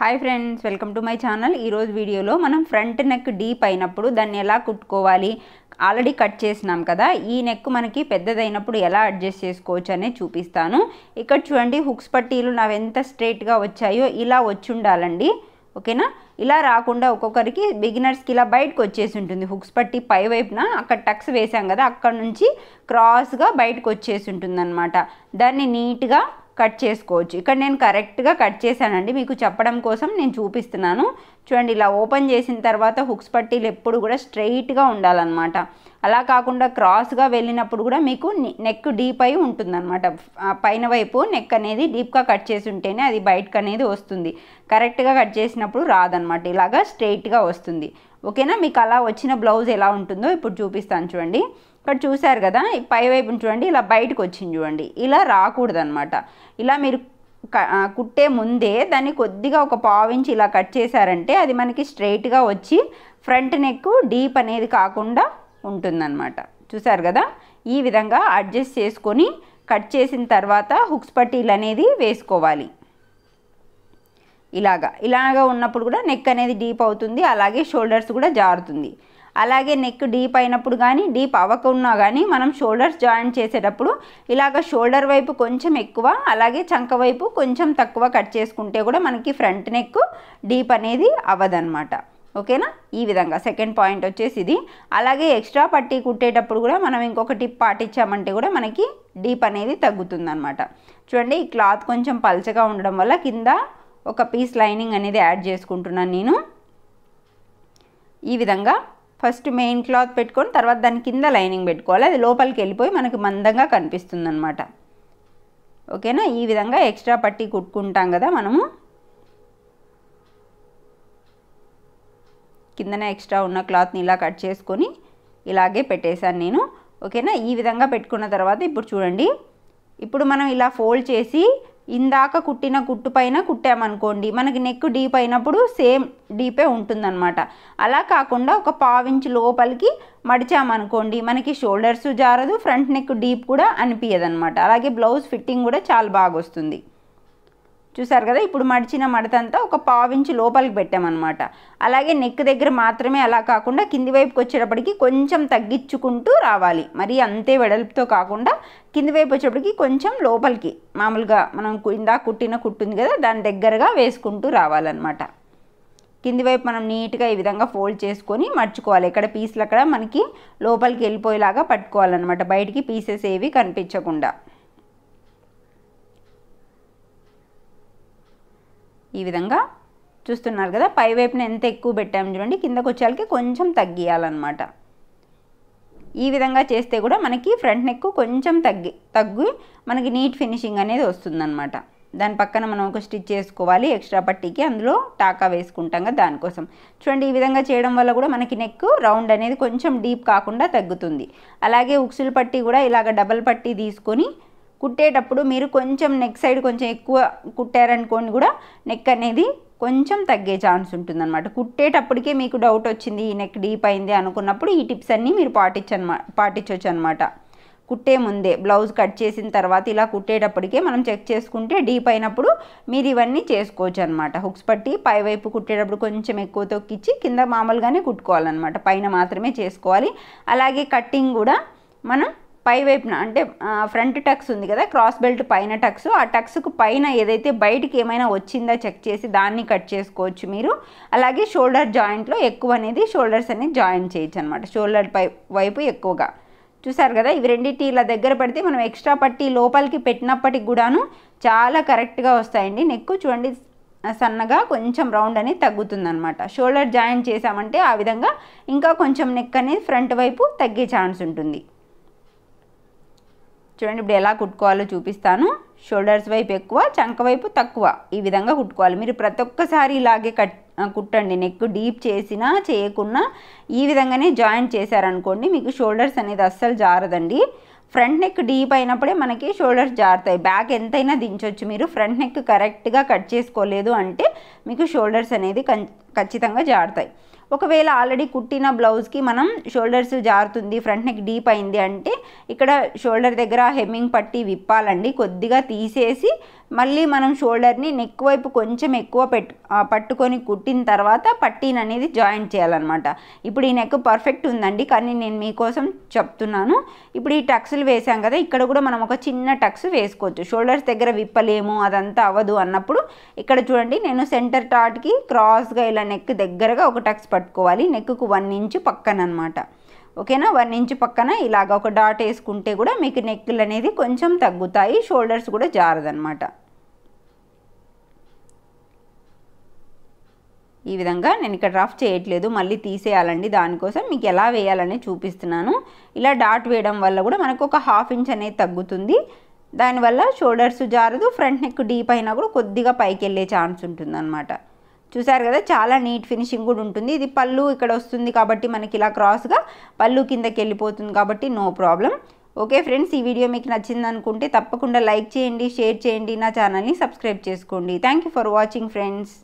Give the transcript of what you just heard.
hi friends welcome to my channel ఈరోజు వీడియోలో మనం ఫ్రంట్ నెక్ డీప్ అయినప్పుడు దాన్ని ఎలా కుట్టుకోవాలి ఆల్రెడీ కట్ చేసినాం కదా ఈ నెక్ మనకి పెద్దదైనప్పుడు ఎలా అడ్జస్ట్ చేసుకోవచ్చు అనేది చూపిస్తాను ఇక్కడ చూడండి హుక్స్ పట్టీలు నావి ఎంత స్ట్రైట్గా వచ్చాయో ఇలా వచ్చి ఉండాలండి ఓకేనా ఇలా రాకుండా ఒక్కొక్కరికి బిగినర్స్కి ఇలా బయటకు వచ్చేసి ఉంటుంది హుక్స్ పట్టి పై వైపున అక్కడ టక్స్ వేసాం కదా అక్కడ నుంచి క్రాస్గా బయటకు వచ్చేసి ఉంటుంది దాన్ని నీట్గా కట్ చేసుకోవచ్చు ఇక్కడ నేను కరెక్ట్గా కట్ చేశానండి మీకు చెప్పడం కోసం నేను చూపిస్తున్నాను చూడండి ఇలా ఓపెన్ చేసిన తర్వాత హుక్స్ పట్టీలు ఎప్పుడు కూడా స్ట్రైట్గా ఉండాలన్నమాట అలా కాకుండా క్రాస్గా వెళ్ళినప్పుడు కూడా మీకు నెక్ డీప్ అయి ఉంటుందన్నమాట పైన వైపు నెక్ అనేది డీప్గా కట్ చేసి ఉంటేనే అది బయటకు అనేది వస్తుంది కరెక్ట్గా కట్ చేసినప్పుడు రాదనమాట ఇలాగా స్ట్రైట్గా వస్తుంది ఓకేనా మీకు అలా వచ్చిన బ్లౌజ్ ఎలా ఉంటుందో ఇప్పుడు చూపిస్తాను చూడండి ఇక్కడ చూశారు కదా పై వైపు చూడండి ఇలా బయటకు వచ్చింది చూడండి ఇలా రాకూడదనమాట ఇలా మీరు కుట్టే ముందే దాన్ని కొద్దిగా ఒక పావించి ఇలా కట్ చేశారంటే అది మనకి స్ట్రైట్గా వచ్చి ఫ్రంట్ నెక్ డీప్ అనేది కాకుండా ఉంటుందన్నమాట చూసారు కదా ఈ విధంగా అడ్జస్ట్ చేసుకొని కట్ చేసిన తర్వాత హుక్స్ పట్టీలు అనేది వేసుకోవాలి ఇలాగా ఇలాగా ఉన్నప్పుడు కూడా నెక్ అనేది డీప్ అవుతుంది అలాగే షోల్డర్స్ కూడా జారుతుంది అలాగే నెక్ డీప్ అయినప్పుడు కానీ డీప్ అవ్వకున్నా కానీ మనం షోల్డర్స్ జాయింట్ చేసేటప్పుడు ఇలాగ షోల్డర్ వైపు కొంచెం ఎక్కువ అలాగే చంక వైపు కొంచెం తక్కువ కట్ చేసుకుంటే కూడా మనకి ఫ్రంట్ నెక్ డీప్ అనేది అవ్వదనమాట ఓకేనా ఈ విధంగా సెకండ్ పాయింట్ వచ్చేసి ఇది అలాగే ఎక్స్ట్రా పట్టీ కుట్టేటప్పుడు కూడా మనం ఇంకొక టిప్ పాటించామంటే కూడా మనకి డీప్ అనేది తగ్గుతుందనమాట చూడండి ఈ క్లాత్ కొంచెం పల్చగా ఉండడం వల్ల కింద ఒక పీస్ లైనింగ్ అనేది యాడ్ చేసుకుంటున్నాను నేను ఈ విధంగా ఫస్ట్ మెయిన్ క్లాత్ పెట్టుకొని తర్వాత దాని కింద లైనింగ్ పెట్టుకోవాలి అది లోపలికి వెళ్ళిపోయి మనకి మందంగా కనిపిస్తుంది అనమాట ఓకేనా ఈ విధంగా ఎక్స్ట్రా పట్టి కుట్టుకుంటాం కదా మనము కిందన ఎక్స్ట్రా ఉన్న క్లాత్ని ఇలా కట్ చేసుకొని ఇలాగే పెట్టేశాను నేను ఓకేనా ఈ విధంగా పెట్టుకున్న తర్వాత ఇప్పుడు చూడండి ఇప్పుడు మనం ఇలా ఫోల్డ్ చేసి ఇందాక కుట్టిన కుట్టు పైన కుట్టామనుకోండి మనకి నెక్ డీప్ అయినప్పుడు సేమ్ డీపే ఉంటుందన్నమాట అలా కాకుండా ఒక పావించ్ లోపలికి మడిచామనుకోండి మనకి షోల్డర్స్ జారదు ఫ్రంట్ నెక్ డీప్ కూడా అనిపించదనమాట అలాగే బ్లౌజ్ ఫిట్టింగ్ కూడా చాలా బాగా వస్తుంది చూసారు కదా ఇప్పుడు మడిచిన మడతంతా ఒక పావించి లోపలికి పెట్టామన్నమాట అలాగే నెక్ దగ్గర మాత్రమే అలా కాకుండా కింది వైపుకి వచ్చేటప్పటికి కొంచెం తగ్గించుకుంటూ రావాలి మరి అంతే వెడల్పుతో కాకుండా కింది వైపు వచ్చేటప్పటికి కొంచెం లోపలికి మామూలుగా మనం ఇందా కుట్టిన కుట్టుంది కదా దాని దగ్గరగా వేసుకుంటూ రావాలన్నమాట కింది వైపు మనం నీట్గా ఈ విధంగా ఫోల్డ్ చేసుకొని మర్చుకోవాలి ఎక్కడ పీసులు అక్కడ మనకి లోపలికి వెళ్ళిపోయేలాగా పట్టుకోవాలన్నమాట బయటికి పీసెస్ ఏవి కనిపించకుండా ఈ విధంగా చూస్తున్నారు కదా పై వైపున ఎంత ఎక్కువ పెట్టాము చూడండి కిందకు వచ్చేకి కొంచెం తగ్గియాలన్నమాట ఈ విధంగా చేస్తే కూడా మనకి ఫ్రంట్ నెక్ కొంచెం తగ్గి తగ్గి మనకి నీట్ ఫినిషింగ్ అనేది వస్తుందన్నమాట దాని పక్కన మనం ఒక స్టిచ్ చేసుకోవాలి ఎక్స్ట్రా పట్టీకి అందులో టాకా వేసుకుంటాం కదా దానికోసం చూడండి ఈ విధంగా చేయడం వల్ల కూడా మనకి నెక్ రౌండ్ అనేది కొంచెం డీప్ కాకుండా తగ్గుతుంది అలాగే ఉక్సులు పట్టి కూడా ఇలాగ డబల్ పట్టి తీసుకొని కుట్టేటప్పుడు మీరు కొంచెం నెక్ సైడ్ కొంచెం ఎక్కువ కుట్టారనుకోండి కూడా నెక్ అనేది కొంచెం తగ్గే ఛాన్స్ ఉంటుందన్నమాట కుట్టేటప్పటికే మీకు డౌట్ వచ్చింది ఈ నెక్ డీప్ అయింది అనుకున్నప్పుడు ఈ టిప్స్ అన్నీ మీరు పాటించనమా పాటించవచ్చు అనమాట కుట్టే ముందే బ్లౌజ్ కట్ చేసిన తర్వాత ఇలా కుట్టేటప్పటికే మనం చెక్ చేసుకుంటే డీప్ అయినప్పుడు మీరు ఇవన్నీ చేసుకోవచ్చు అనమాట హుక్స్ పట్టి పైవైపు కుట్టేటప్పుడు కొంచెం ఎక్కువ తొక్కిచ్చి కింద మామూలుగానే కుట్టుకోవాలన్నమాట పైన మాత్రమే చేసుకోవాలి అలాగే కట్టింగ్ కూడా మనం పై వైపున అంటే ఫ్రంట్ టక్స్ ఉంది కదా క్రాస్ బెల్ట్ పైన టక్స్ ఆ టక్స్కు పైన ఏదైతే బయటికి ఏమైనా వచ్చిందా చెక్ చేసి దాన్ని కట్ చేసుకోవచ్చు మీరు అలాగే షోల్డర్ జాయింట్లో ఎక్కువ అనేది షోల్డర్స్ అనేది జాయిన్ చేయొచ్చు అనమాట షోల్డర్ పై వైపు ఎక్కువగా చూసారు కదా ఇవి రెండింటి ఇలా దగ్గర పడితే మనం ఎక్స్ట్రా పట్టి లోపలికి పెట్టినప్పటికి కూడాను చాలా కరెక్ట్గా వస్తాయండి నెక్కు చూడండి సన్నగా కొంచెం రౌండ్ అనేది తగ్గుతుందనమాట షోల్డర్ జాయిన్ చేసామంటే ఆ విధంగా ఇంకా కొంచెం నెక్ అనేది ఫ్రంట్ వైపు తగ్గే ఛాన్స్ ఉంటుంది చూడండి ఇప్పుడు ఎలా కుట్టుకోవాలో చూపిస్తాను షోల్డర్స్ వైపు ఎక్కువ చంక వైపు తక్కువ ఈ విధంగా కుట్టుకోవాలి మీరు ప్రతి ఒక్కసారి ఇలాగే కట్ కుట్టండి నెక్ డీప్ చేసినా చేయకున్నా ఈ విధంగానే జాయింట్ చేశారనుకోండి మీకు షోల్డర్స్ అనేది అస్సలు జారదండి ఫ్రంట్ నెక్ డీప్ అయినప్పుడే మనకి షోల్డర్స్ జారుతాయి బ్యాక్ ఎంతైనా దించవచ్చు మీరు ఫ్రంట్ నెక్ కరెక్ట్గా కట్ చేసుకోలేదు అంటే మీకు షోల్డర్స్ అనేది ఖచ్చితంగా జారుతాయి ఒకవేళ ఆల్రెడీ కుట్టిన బ్లౌజ్కి మనం షోల్డర్స్ జారుతుంది ఫ్రంట్ నెక్ డీప్ అయింది అంటే ఇక్కడ షోల్డర్ దగ్గర హెమ్మింగ్ పట్టి విప్పాలండి కొద్దిగా తీసేసి మళ్ళీ మనం షోల్డర్ని నెక్ వైపు కొంచెం ఎక్కువ పెట్టు పట్టుకొని కుట్టిన తర్వాత పట్టీన్ అనేది జాయింట్ చేయాలన్నమాట ఇప్పుడు ఈ నెక్ పర్ఫెక్ట్ ఉందండి కానీ నేను మీకోసం చెప్తున్నాను ఇప్పుడు ఈ టక్స్లు వేసాం కదా ఇక్కడ కూడా మనం ఒక చిన్న టక్స్ వేసుకోవచ్చు షోల్డర్స్ దగ్గర విప్పలేము అదంతా అవ్వదు అన్నప్పుడు ఇక్కడ చూడండి నేను సెంటర్ టాట్కి క్రాస్గా ఇలా నెక్ దగ్గరగా ఒక టక్స్ పట్టుకోవాలి నెక్కు వన్ ఇంచ్ పక్కన అనమాట ఓకేనా వన్ ఇంచ్ పక్కన ఇలాగ ఒక డాట్ వేసుకుంటే కూడా మీకు నెక్కులు అనేది కొంచెం తగ్గుతాయి షోల్డర్స్ కూడా జారదనమాట ఈ విధంగా నేను ఇక్కడ రఫ్ చేయట్లేదు మళ్ళీ తీసేయాలండి దానికోసం మీకు ఎలా వేయాలని చూపిస్తున్నాను ఇలా డాట్ వేయడం వల్ల కూడా మనకు ఒక హాఫ్ ఇంచ్ అనేది తగ్గుతుంది దానివల్ల షోల్డర్స్ జారదు ఫ్రంట్ నెక్ డీప్ అయినా కూడా కొద్దిగా పైకి వెళ్ళే ఛాన్స్ ఉంటుందన్నమాట చూసారు కదా చాలా నీట్ ఫినిషింగ్ కూడా ఉంటుంది ఇది పళ్ళు ఇక్కడ వస్తుంది కాబట్టి మనకి ఇలా క్రాస్గా పళ్ళు కిందకి వెళ్ళిపోతుంది కాబట్టి నో ప్రాబ్లం ఓకే ఫ్రెండ్స్ ఈ వీడియో మీకు నచ్చింది అనుకుంటే తప్పకుండా లైక్ చేయండి షేర్ చేయండి నా ఛానల్ని సబ్స్క్రైబ్ చేసుకోండి థ్యాంక్ ఫర్ వాచింగ్ ఫ్రెండ్స్